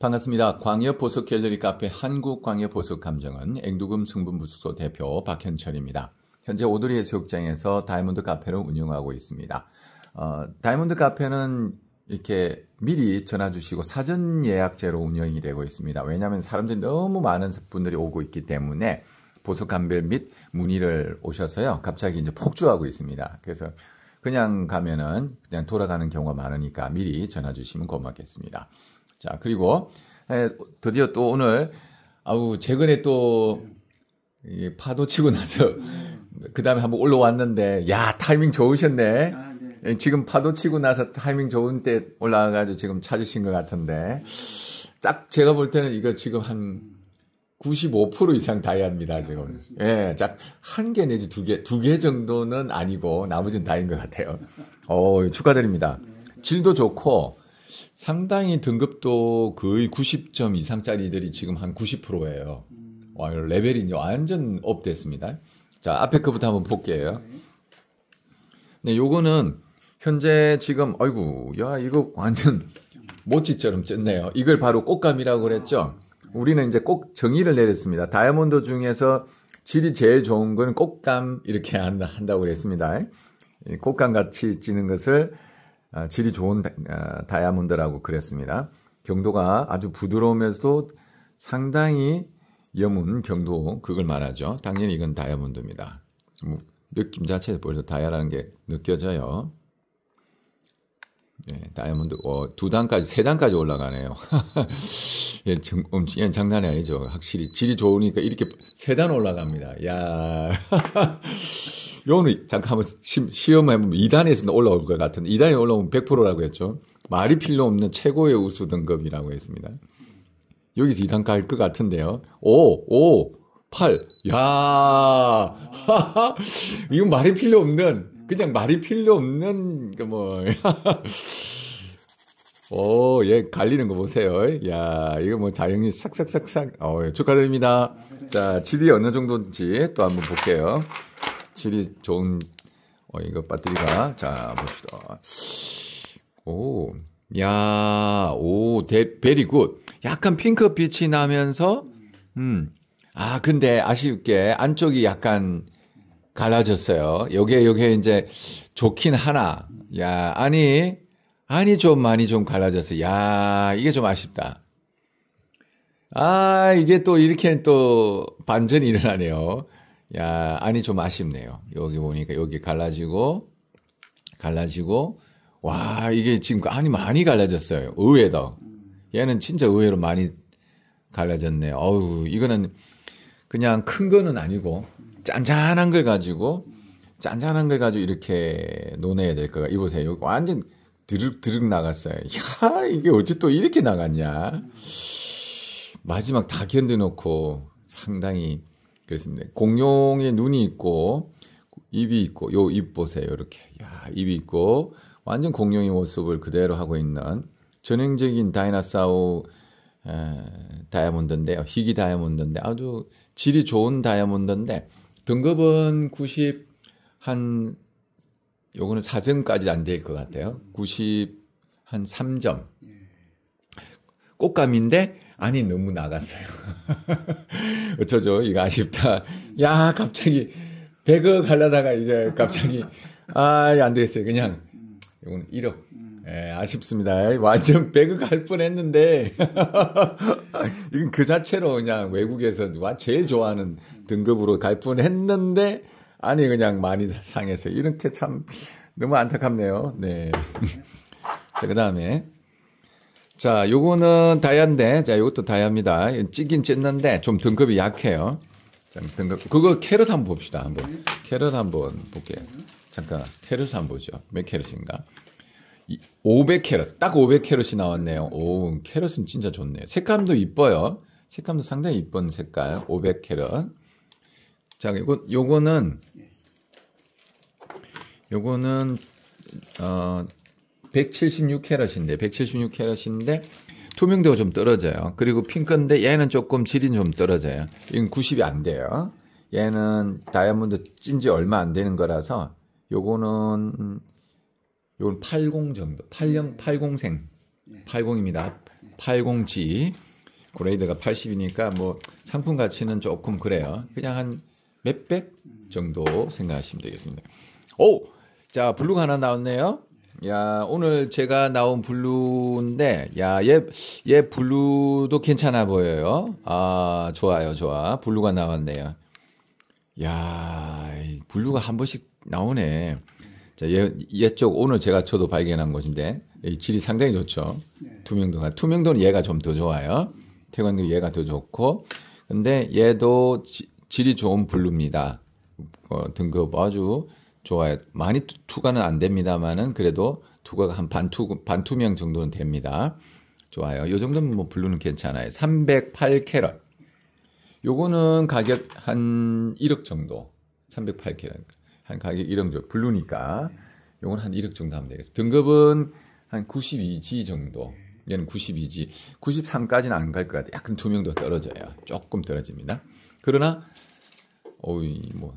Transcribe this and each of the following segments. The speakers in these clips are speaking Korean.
반갑습니다. 광역보석 갤러리 카페 한국광역보석감정은 앵두금 승분부수소 대표 박현철입니다. 현재 오드리 해수욕장에서 다이몬드 카페를 운영하고 있습니다. 어, 다이몬드 카페는 이렇게 미리 전화 주시고 사전 예약제로 운영이 되고 있습니다. 왜냐하면 사람들이 너무 많은 분들이 오고 있기 때문에 보석감별 및 문의를 오셔서요. 갑자기 이제 폭주하고 있습니다. 그래서 그냥 가면은 그냥 돌아가는 경우가 많으니까 미리 전화 주시면 고맙겠습니다. 자, 그리고 에, 드디어 또 오늘 아우 최근에 또 이, 파도 치고 나서 네. 그 다음에 한번 올라왔는데 야 타이밍 좋으셨네. 아, 네. 예, 지금 파도 치고 나서 타이밍 좋은 때 올라와가지고 지금 찾으신 것 같은데 딱 제가 볼 때는 이거 지금 한 95% 이상 다이아입니다, 아, 지금. 예, 딱, 한개 내지 두 개, 두 개 정도는 아니고, 나머지는 다인 것 같아요. 어 축하드립니다. 네. 질도 좋고, 상당히 등급도 거의 90점 이상짜리들이 지금 한 90%예요. 음. 와, 레벨이 이제 완전 업됐습니다. 자, 앞에 거부터 한번 볼게요. 네, 요거는 현재 지금 아이고, 야, 이거 완전 모찌처럼 쪘네요. 이걸 바로 꽃감이라고 그랬죠. 우리는 이제 꼭 정의를 내렸습니다. 다이아몬드 중에서 질이 제일 좋은 건 꽃감 이렇게 한다고 그랬습니다. 꽃감 같이 찌는 것을 아, 질이 좋은 아, 다이아몬드라고 그랬습니다. 경도가 아주 부드러우면서도 상당히 염은 경도 그걸 말하죠. 당연히 이건 다이아몬드입니다. 뭐, 느낌 자체에 벌써 다이아라는 게 느껴져요. 네, 다이아몬드 어, 두 단까지 세 단까지 올라가네요. 예, 정, 엄 예, 장난이 아니죠. 확실히 질이 좋으니까 이렇게 세 단 올라갑니다. 야. 요는 잠깐 한번 시험해보면 2단에서 올라올 것 같은 2단에 올라오면 100%라고 했죠. 말이 필요 없는 최고의 우수 등급이라고 했습니다. 여기서 2단 갈 것 같은데요. 5, 5, 8. 야 이건 말이 필요 없는, 그냥 말이 필요 없는, 그 뭐. 오, 예, 갈리는 거 보세요. 야, 이거 뭐 자영이 싹싹싹싹. 어, 예, 축하드립니다. 자, 질이 어느 정도인지 또 한번 볼게요. 질이 좋은 어, 이거 배터리가 자 봅시다. 오, 야, 오, 데, 베리 굿. 약간 핑크 빛이 나면서 음, 아 근데 아쉽게 안쪽이 약간 갈라졌어요. 요게 요게 이제 좋긴 하나. 야, 아니 아니 좀 많이 좀 갈라졌어. 야, 이게 좀 아쉽다. 아, 이게 또 이렇게 또 반전이 일어나네요. 야, 아니 좀 아쉽네요. 여기 보니까 여기 갈라지고 갈라지고 와, 이게 지금 아니 많이 갈라졌어요. 의외다. 얘는 진짜 의외로 많이 갈라졌네. 어우, 이거는 그냥 큰 거는 아니고 짠짠한 걸 가지고 짠짠한 걸 가지고 이렇게 논해야 될 거가. 이보세요. 완전 드륵 드륵 나갔어요. 야, 이게 어찌 또 이렇게 나갔냐? 마지막 다 견뎌놓고 상당히 그렇습니다 공룡의 눈이 있고 입이 있고 요 입 보세요. 이렇게 야 입이 있고 완전 공룡의 모습을 그대로 하고 있는 전형적인 다이나사우 에, 다이아몬드인데요. 희귀 다이아몬드인데 아주 질이 좋은 다이아몬드인데 등급은 90 한 요거는 4점까지 안 될 것 같아요. 90 한 3점. 예. 꽃감인데 아니 너무 나갔어요. 어쩌죠? 이거 아쉽다. 야 갑자기 100억 하려다가 이제 갑자기 아안 되겠어요. 그냥 이거 1억. 예, 아쉽습니다. 완전 100억 할 뻔했는데 이건 그 자체로 그냥 외국에서 제일 좋아하는 등급으로 갈 뻔했는데 아니 그냥 많이 상해서 이렇게 참 너무 안타깝네요. 네. 자, 그 다음에 자, 요거는 다이아인데, 자, 요것도 다이아입니다. 찌긴 찢는데, 좀 등급이 약해요. 자, 등급. 그거 캐럿 한번 봅시다, 한번. 캐럿 한번 볼게요. 잠깐, 캐럿 한번 보죠. 몇 캐럿인가? 500캐럿. 딱 500캐럿이 나왔네요. 오, 캐럿은 진짜 좋네요. 색감도 이뻐요. 색감도 상당히 이쁜 색깔. 500캐럿. 자, 요거, 요거는, 요거는, 어, 176캐럿인데 176캐럿인데 투명도가 좀 떨어져요. 그리고 핑크인데 얘는 조금 질이 좀 떨어져요. 이건 90이 안 돼요. 얘는 다이아몬드 찐지 얼마 안 되는 거라서 요거는 요건 80 정도. 80 80생. 80입니다. 80G. 그레이드가 80이니까 뭐 상품 가치는 조금 그래요. 그냥 한 몇백 정도 생각하시면 되겠습니다. 오! 자, 블루가 하나 나왔네요. 야, 오늘 제가 나온 블루인데, 야, 얘, 얘 블루도 괜찮아 보여요. 아, 좋아요, 좋아. 블루가 나왔네요. 야, 블루가 한 번씩 나오네. 자, 얘, 얘쪽 오늘 제가 저도 발견한 것인데, 질이 상당히 좋죠. 투명도가. 네. 투명도는 아, 얘가 좀 더 좋아요. 태광도 얘가 더 좋고. 근데 얘도 지, 질이 좋은 블루입니다. 어, 등급 아주 좋아요. 많이 투과는 안 됩니다만은 그래도 투과가 한 반투 반투명 정도는 됩니다. 좋아요. 이 정도면 뭐 블루는 괜찮아요. 308 캐럿. 요거는 가격 한 1억 정도. 308 캐럿. 한 가격 1억 정도. 블루니까 요건 한 1억 정도 하면 되겠어요. 등급은 한 92G 정도. 얘는 92G. 93까지는 안 갈 것 같아요. 약간 투명도 떨어져요. 조금 떨어집니다. 그러나 어이 뭐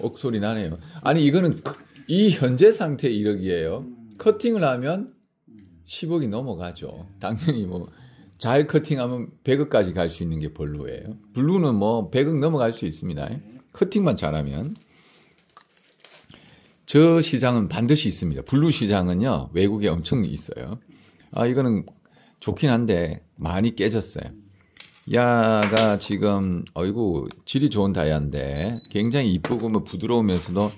억소리 나네요. 아니 이거는 이 현재 상태 1억이에요. 커팅을 하면 10억이 넘어가죠. 당연히 뭐 잘 커팅하면 100억까지 갈 수 있는 게 블루예요. 블루는 뭐 100억 넘어갈 수 있습니다. 커팅만 잘하면 저 시장은 반드시 있습니다. 블루 시장은요 외국에 엄청 있어요. 아 이거는 좋긴 한데 많이 깨졌어요. 야가 지금 어이구 질이 좋은 다이아인데 굉장히 이쁘고 뭐 부드러우면서도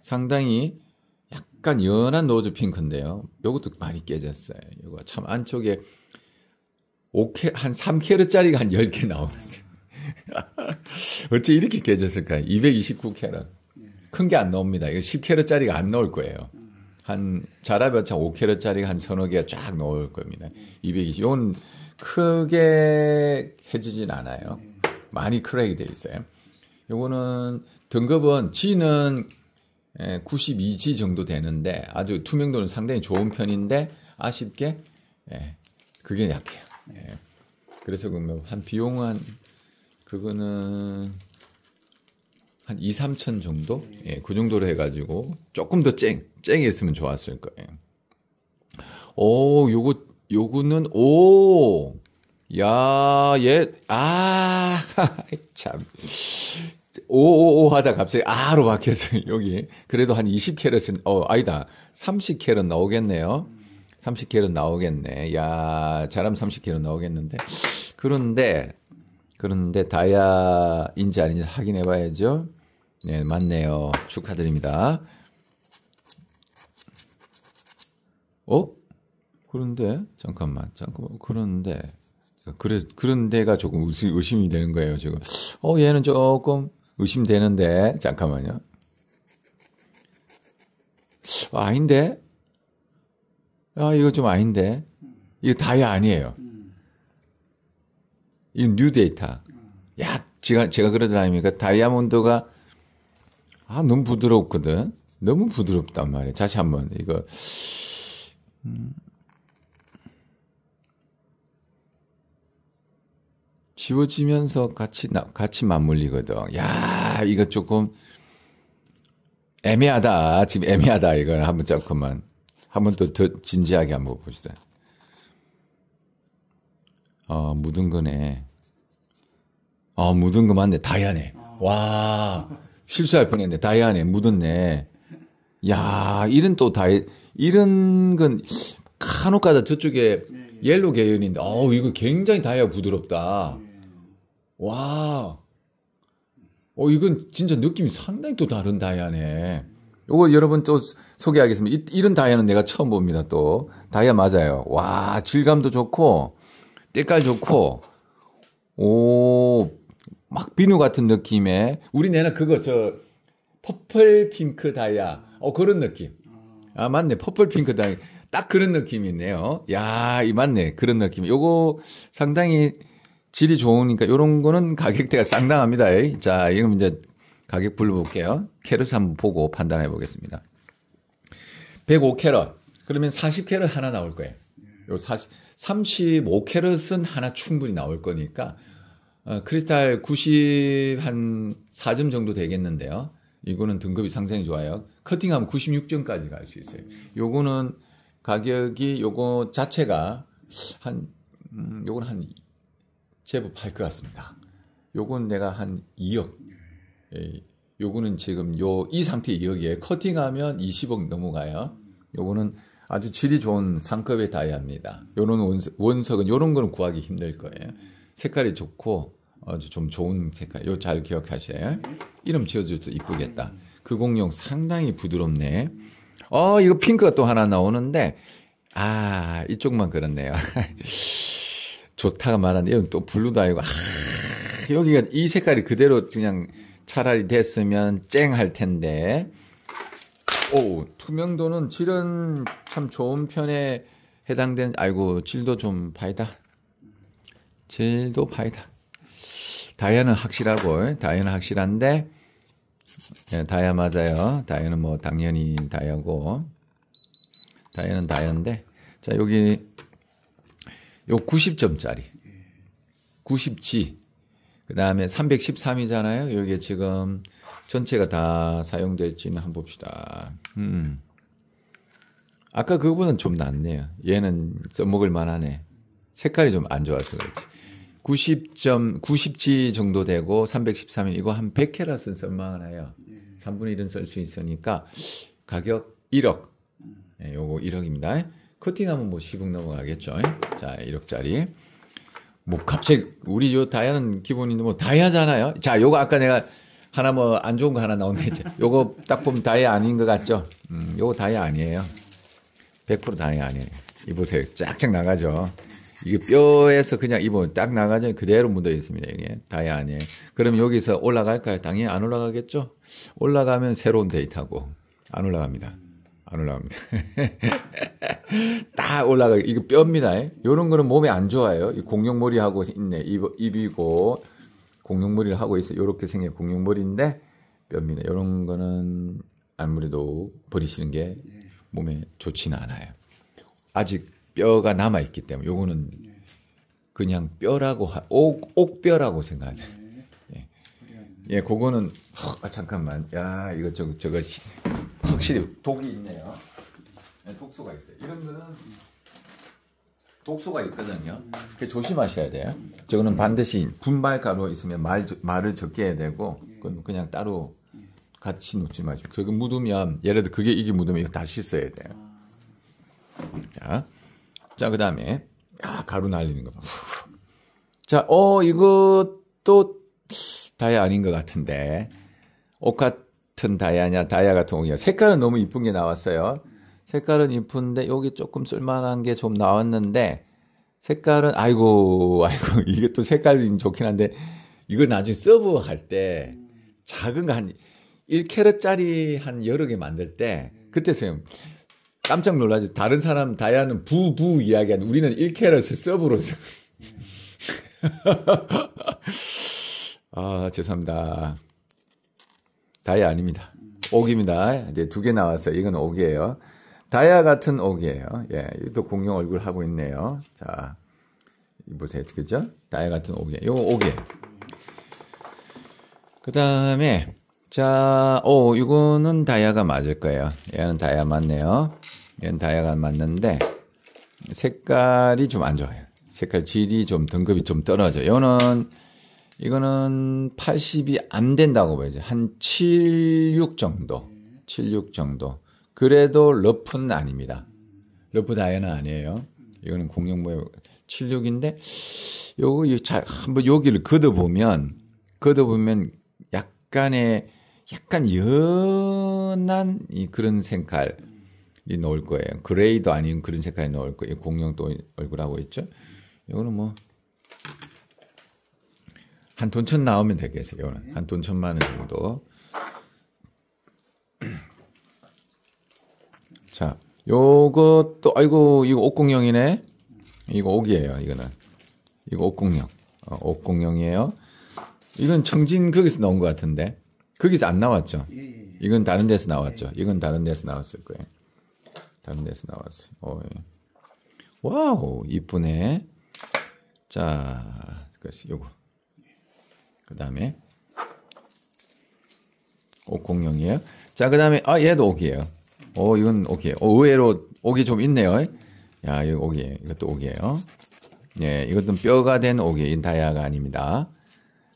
상당히 약간 연한 노즈 핑크인데요. 요것도 많이 깨졌어요. 요거 참 안쪽에 5캐, 한 3캐럿짜리가 한 10개 나오는지. 어째 이렇게 깨졌을까요? 229캐럿. 큰 게 안 나옵니다. 이거 10캐럿짜리가 안 나올 거예요. 한, 자라몇 차 5캐럿짜리가 한 서너 개쫙 나올 겁니다. 220. 요건 크게 해지진 않아요. 많이 크랙이 돼 있어요. 요거는 등급은 G는 92G 예, 정도 되는데 아주 투명도는 상당히 좋은 편인데 아쉽게 예, 그게 약해요. 예. 그래서 그러면 뭐 한 비용은 그거는 한 2, 3천 정도? 예, 그 정도로 해가지고 조금 더 쨍, 쨍했으면 좋았을 거예요. 오, 요거 요구는 오. 야, 예. 아. 참. 오 오 오 하다 갑자기 아로 바뀌었어요. 여기. 그래도 한 20캐럿은 어, 아니다. 30캐럿 나오겠네요. 30캐럿 나오겠네. 야, 잘람 30캐럿 나오겠는데. 그런데 그런데 다이아인지 아닌지 확인해 봐야죠. 네, 예, 맞네요. 축하드립니다. 어? 그런데 잠깐만 잠깐만 그런데 그래 그런데가 조금 의심이 되는 거예요 지금. 어 얘는 조금 의심되는데 잠깐만요. 아, 닌데아 이거 좀 아닌데 이거 다이 아니에요. 이건 뉴 데이터. 야 제가 제가 그러지 않습니까? 다이아몬드가 아 너무 부드럽거든. 너무 부드럽단 말이에요. 다시 한번 이거 음. 지워지면서 같이 나, 같이 맞물리거든. 야, 이거 조금 애매하다. 지금 애매하다. 이거 한번 잠깐만. 한번 더, 더 진지하게 한번 봅시다. 어, 묻은 거네. 어, 묻은 거 맞네. 다이아네. 와, 실수할 뻔 했네. 다이아네. 묻었네. 야, 이런 또 다이, 이런 건 간혹 가다 저쪽에 네, 네. 옐로 계열인데, 어우, 이거 굉장히 다이아 부드럽다. 네. 와, 어, 이건 진짜 느낌이 상당히 또 다른 다이아네. 요거 여러분 또 소개하겠습니다. 이, 런 다이아는 내가 처음 봅니다, 또. 다이아 맞아요. 와, 질감도 좋고, 때깔 좋고, 오, 막 비누 같은 느낌의, 우리네는 그거 저, 퍼플 핑크 다이아. 어, 그런 느낌. 아, 맞네. 퍼플 핑크 다이아. 딱 그런 느낌이 있네요. 야, 이 맞네. 그런 느낌. 요거 상당히 질이 좋으니까 이런 거는 가격대가 상당합니다 자, 이건 이제 가격 불러볼게요. 캐럿 한번 보고 판단해 보겠습니다. 105캐럿. 그러면 40캐럿 하나 나올 거예요. 요 40, 35캐럿은 하나 충분히 나올 거니까, 어, 크리스탈 90 한 4점 정도 되겠는데요. 이거는 등급이 상당히 좋아요. 커팅하면 96점까지 갈 수 있어요. 요거는 가격이 요거 자체가 한, 음, 요건 한 제법 할것 같습니다. 요건 내가 한 2억. 에이, 예, 요거는 지금 요 이 상태 2억이에요. 커팅하면 20억 넘어가요. 요거는 아주 질이 좋은 상급의 다이아입니다. 요런 원석은 요런 거는 구하기 힘들 거예요. 색깔이 좋고 아주 좀 좋은 색깔. 요 잘 기억하셔요. 이름 지어줘도 이쁘겠다. 그 공룡 상당히 부드럽네. 어, 이거 핑크가 또 하나 나오는데 아, 이쪽만 그렇네요. 좋다가 말한 이건또 블루도 아니고 아, 여기가 이 색깔이 그대로 그냥 차라리 됐으면 쨍할 텐데 오 투명도는 질은 참 좋은 편에 해당된 아이고 질도 좀 바이다 질도 바이다 다이아는 확실하고 다이아는 확실한데 네, 다이아 맞아요 다이아는 뭐 당연히 다이아고 다이아는 다이아인데 자 여기 요 90점짜리. 9 0지그 다음에 313이잖아요. 요게 지금 전체가 다 사용될지는 한번 봅시다. 음. 아까 그거보다는 좀 낫네요. 얘는 써먹을 만하네. 색깔이 좀 안 좋아서 그렇지. 90점, 9 0지 정도 되고 313일 이거 한1 0 0캐라쓴 선망을 하요 3분의 1은 쓸 수 있으니까 가격 1억. 예, 요거 1억입니다. 커팅하면 뭐 10억 넘어가겠죠. 예? 자, 1억짜리. 뭐 갑자기 우리 요 다이아는 기본인데 뭐 다이아잖아요. 자, 요거 아까 내가 하나 뭐 안 좋은 거 하나 나온데 요거 딱 보면 다이아 아닌 것 같죠? 음, 요거 다이아 아니에요. 100% 다이아 아니에요. 이보세요. 쫙쫙 나가죠. 이게 뼈에서 그냥 입으면 딱 나가죠. 그대로 묻어 있습니다. 이게 다이아 아니에요. 그럼 여기서 올라갈까요? 당연히 안 올라가겠죠? 올라가면 새로운 데이터고 안 올라갑니다. 안 올라갑니다. 딱 올라가. 이거 뼈입니다. 이런 거는 몸에 안 좋아요. 이 공룡머리 하고 있네. 입, 입이고 공룡머리를 하고 있어. 요렇게 생긴 공룡머리인데 뼈입니다. 요런 거는 아무래도 버리시는 게 몸에 좋지는 않아요. 아직 뼈가 남아 있기 때문에 요거는 네. 그냥 뼈라고 옥, 옥뼈라고 생각하세요. 예, 그거는 허, 아, 잠깐만. 야, 이거 저 저거 확실히 독이 있네요. 네, 독소가 있어요. 이런 거는 독소가 있거든요. 그 조심하셔야 돼요. 저거는 반드시 분말 가루 있으면 말 말을 적게 해야 되고 그건 그냥 따로 같이 놓지 마시고 저거 묻으면 예를 들어 그게 이게 묻으면 이거 다시 써야 돼요. 자, 자 그다음에 아, 가루 날리는 거 봐. 자, 어 이것도 다이아 아닌 것 같은데 옷 같은 다이아냐 다이아 같은 옷이냐 색깔은 너무 이쁜 게 나왔어요. 색깔은 이쁜데 여기 조금 쓸만한 게 좀 나왔는데 색깔은 아이고 아이고 이게 또 색깔이 좋긴 한데 이거 나중에 서브 할때 작은 거 한 1캐럿짜리 한 여러 개 만들 때 그때 선생님 깜짝 놀라지 다른 사람 다이아는 부부 이야기하는 우리는 1캐럿을 서브로 아 죄송합니다. 다이 아닙니다. 아 옥입니다. 이제 두 개 나왔어요. 이건 옥이에요. 다이아 같은 옥이에요. 예, 또 공룡 얼굴 하고 있네요. 자, 보세요. 그죠? 다이아 같은 옥이에요. 이거 옥이에요. 그 다음에, 자, 오, 이거는 다이아가 맞을 거예요. 얘는 다이아 맞네요. 얘는 다이아가 맞는데, 색깔이 좀 안 좋아요. 색깔 질이 좀 등급이 좀 떨어져요. 이거는 이거는 80이 안 된다고 봐야지. 한76 정도. 76 정도. 그래도 러프는 아닙니다. 러프 다이아는 아니에요. 이거는 공룡모의 76인데 요거 잘 한번 여기를 걷어보면 걷어보면 약간의 약간 연한 이 그런 색깔이 나올 거예요. 그레이도 아닌 그런 색깔이 나올 거예요. 공룡 도 얼굴하고 있죠. 이거는 뭐한 돈 천 나오면 되겠어요. 한 돈천만 원 정도. 자, 요것도 아이고 이거 500이네. 이거 5기예요. 이거는 이거 500. 어, 500이에요. 이건 청진 거기서 나온 것 같은데 거기서 안 나왔죠. 예, 예, 예. 이건 다른 데서 나왔죠. 이건 다른 데서 나왔을 거예요. 다른 데서 나왔어요. 오, 예. 와우 이쁘네. 자, 그래서 요거. 그 다음에 5 0이에요 자, 그 다음에, 아, 얘도 옥이에요. 오, 이건 옥이에요. 의외로 옥이 좀 있네요. 야, 이거 옥이에요. 이것도 옥이에요. 예, 이것도 뼈가 된 옥이에요. 이다이가 아닙니다.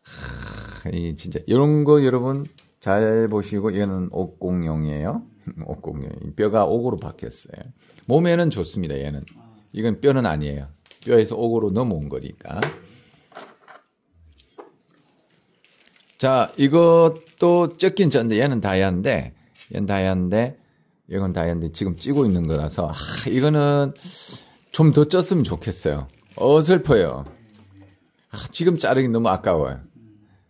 하, 이 진짜, 이런 거 여러분 잘 보시고, 얘는 옥공룡이에요. 옥공 뼈가 옥으로 바뀌었어요. 몸에는 좋습니다, 얘는. 이건 뼈는 아니에요. 뼈에서 옥으로 넘어온 거니까. 자, 이것도 적긴 쪘는데 얘는 다이아인데, 얘는 다이아인데, 이건 다이아인데 지금 찌고 있는 거라서, 아, 이거는 좀 더 쪘으면 좋겠어요. 어설퍼요. 아, 지금 자르기 너무 아까워요.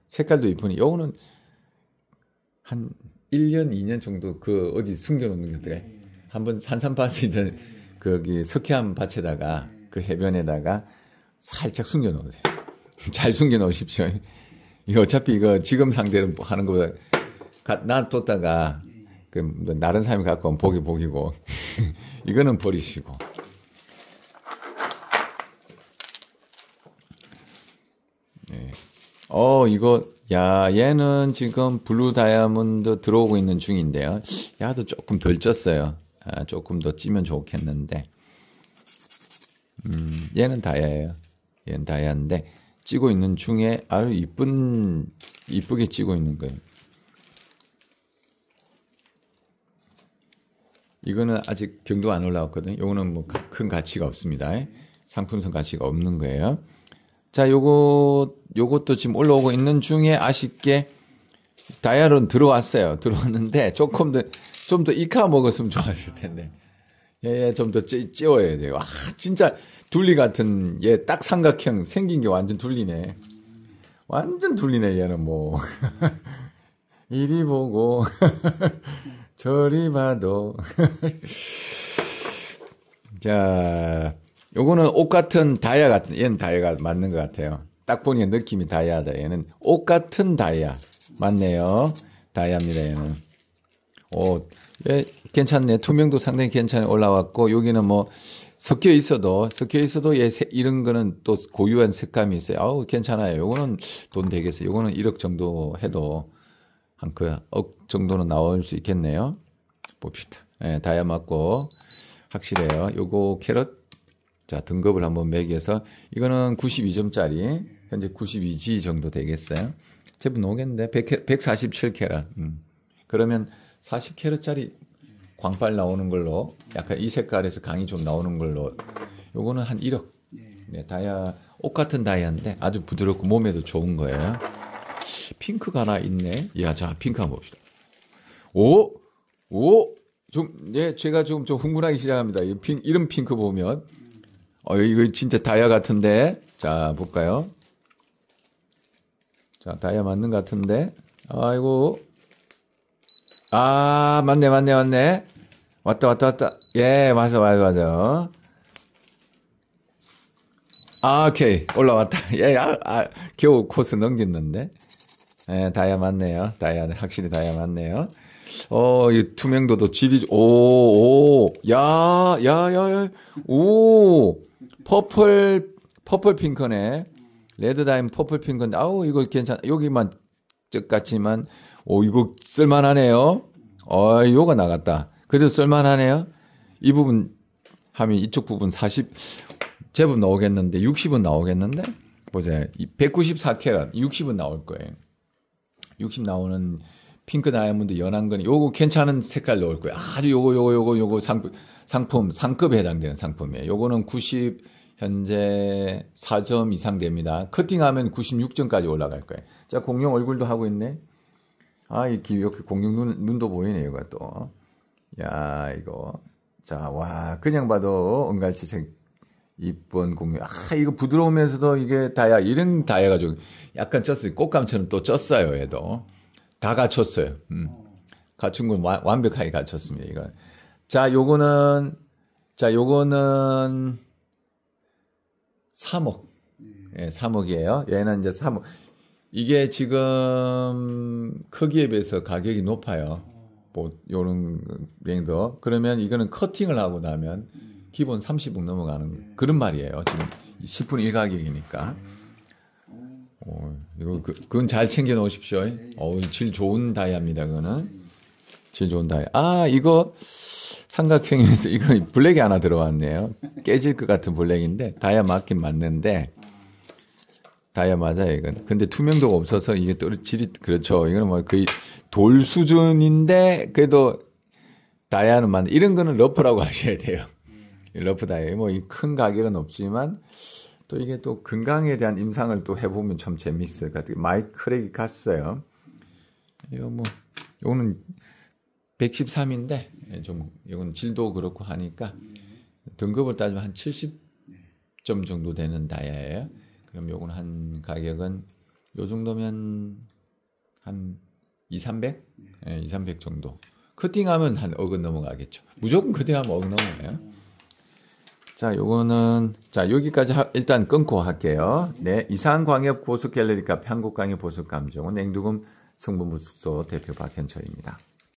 색깔도 이쁘니, 요거는 한 1년, 2년 정도 그 어디 숨겨놓는 건데, 한번 산산밭에 있는 거기 석회암 밭에다가 그 해변에다가 살짝 숨겨놓으세요. 잘 숨겨놓으십시오. 이거 어차피 이거 지금 상대로 뭐 하는 거보다 놔뒀다가 그나른 뭐 사람이 갖고 오면 복이 복이고 이거는 버리시고 네. 어 이거 야 얘는 지금 블루 다이아몬드 들어오고 있는 중인데요 야도 조금 덜 쪘어요 아, 조금 더 찌면 좋겠는데 음, 얘는 다이아예요 얘는 다이아인데 찌고 있는 중에 아유 이쁜 이쁘게 찌고 있는 거예요. 이거는 아직 경도 안 올라왔거든요. 요거는 뭐 큰 가치가 없습니다. 상품성 가치가 없는 거예요. 자, 요거 요것도 지금 올라오고 있는 중에 아쉽게 다이아론 들어왔어요. 들어왔는데 조금 더 좀 더 익혀 먹었으면 좋았을 텐데. 예, 예좀 더 찌워야 돼요. 아, 진짜 둘리 같은 얘 딱 삼각형 생긴 게 완전 둘리네. 완전 둘리네 얘는 뭐. 이리 보고 저리 봐도 자 요거는 옷 같은 다이아 같은 얘는 다이아가 맞는 것 같아요 딱 보니까 느낌이 다이아다 얘는 옷 같은 다이아 맞네요 다이아입니다 얘는 오 예, 괜찮네 투명도 상당히 괜찮아 올라왔고 여기는 뭐 섞여 있어도 섞여 있어도 예, 이런 거는 또 고유한 색감이 있어요. 아우 괜찮아요. 요거는 돈 되겠어요. 요거는 1억 정도 해도 한 그 억 정도는 나올 수 있겠네요. 봅시다. 예, 다야 맞고 확실해요. 요거 캐럿 자 등급을 한번 매겨서 이거는 92점짜리 현재 92G 정도 되겠어요. 제법 오겠는데 147캐럿. 음. 그러면 40캐럿짜리 광팔 나오는 걸로 약간 이 색깔에서 강이 좀 나오는 걸로 요거는 한 1억. 예. 네, 다이아 옷 같은 다이아인데 아주 부드럽고 몸에도 좋은 거예요. 핑크가 하나 있네. 야, 자, 핑크 한번 봅시다. 오! 오! 좀, 예, 제가 좀, 좀 흥분하기 시작합니다. 이 핑, 이름 핑크 보면. 어, 이거 진짜 다이아 같은데. 자, 볼까요? 자, 다이아 맞는 것 같은데. 아이고, 아, 맞네, 맞네, 맞네. 왔다, 왔다, 왔다. 예, 맞아, 맞아, 맞아. 아, 오케이. 올라왔다. 예, 아, 아, 겨우 코스 넘겼는데. 예, 다이아 맞네요. 다이아, 확실히 다이아 맞네요. 어, 이 투명도도 질이, 오, 오, 야, 야, 야, 야, 오, 퍼플, 퍼플 핑크네. 레드 다임 퍼플 핑크인데, 아우, 이거 괜찮아. 여기만, 쩍같지만 오, 어, 이거 쓸만하네요. 어, 요가 나갔다. 그래도 쓸만하네요. 이 부분 하면 이쪽 부분 40, 제법 나오겠는데, 60은 나오겠는데? 보자. 194캐럿, 60은 나올 거예요. 60 나오는 핑크 다이아몬드 연한 건 요거 괜찮은 색깔 나올 거예요. 아주 요거 요거 요거 요거 상품 상품 상급에 해당되는 상품이에요. 요거는 90 현재 4점 이상 됩니다. 커팅하면 96점까지 올라갈 거예요. 자, 공룡 얼굴도 하고 있네. 아, 이렇게, 이렇 공룡 눈, 눈도 보이네요, 이거 또. 야, 이거. 자, 와, 그냥 봐도 은갈치색 이쁜 공룡. 아, 이거 부드러우면서도 이게 다야. 이런 다야가지고 약간 쪘어요. 꽃감처럼 또 쪘어요, 얘도. 다 갖췄어요. 음. 갖춘 건 와, 완벽하게 갖췄습니다, 이건. 자, 요거는, 자, 요거는 3억. 예, 3억이에요. 얘는 이제 3억. 이게 지금 크기에 비해서 가격이 높아요. 뭐 요런 비행도 그러면 이거는 커팅을 하고 나면 기본 30억 넘어가는 네. 그런 말이에요. 지금 10분 1 가격이니까. 어, 이거 그, 그건 잘 챙겨 놓으십시오. 어우, 질 좋은 다이아입니다. 그거는 질 좋은 다이아. 아, 이거 삼각형에서 이거 블랙이 하나 들어왔네요. 깨질 것 같은 블랙인데 다이아 맞긴 맞는데 다이아 맞아요 이건. 근데 투명도가 없어서 이게 또질이 그렇죠. 이거는 뭐 거의 돌 수준인데 그래도 다이아는 맞. 이런 거는 러프라고 하셔야 돼요. 러프 다이아 뭐큰 가격은 없지만 또 이게 또 건강에 대한 임상을 또 해보면 참 재미있을 것 같아요. 마이크렉이 갔어요. 이거 뭐요거는 113인데 예, 좀 이건 질도 그렇고 하니까 등급을 따지면 한 70점 정도 되는 다이아예요. 그럼 요건 한 가격은 요 정도면 한 2, 300? 예, 2, 300 정도. 커팅하면 한 억은 넘어가겠죠. 무조건 커팅하면 억 넘어가요. 자, 요거는 자, 여기까지 하, 일단 끊고 할게요. 네, 이상광역 보수 갤러리 카페 한국광역 보수 감정은 냉두금 성분부수소 대표 박현철입니다.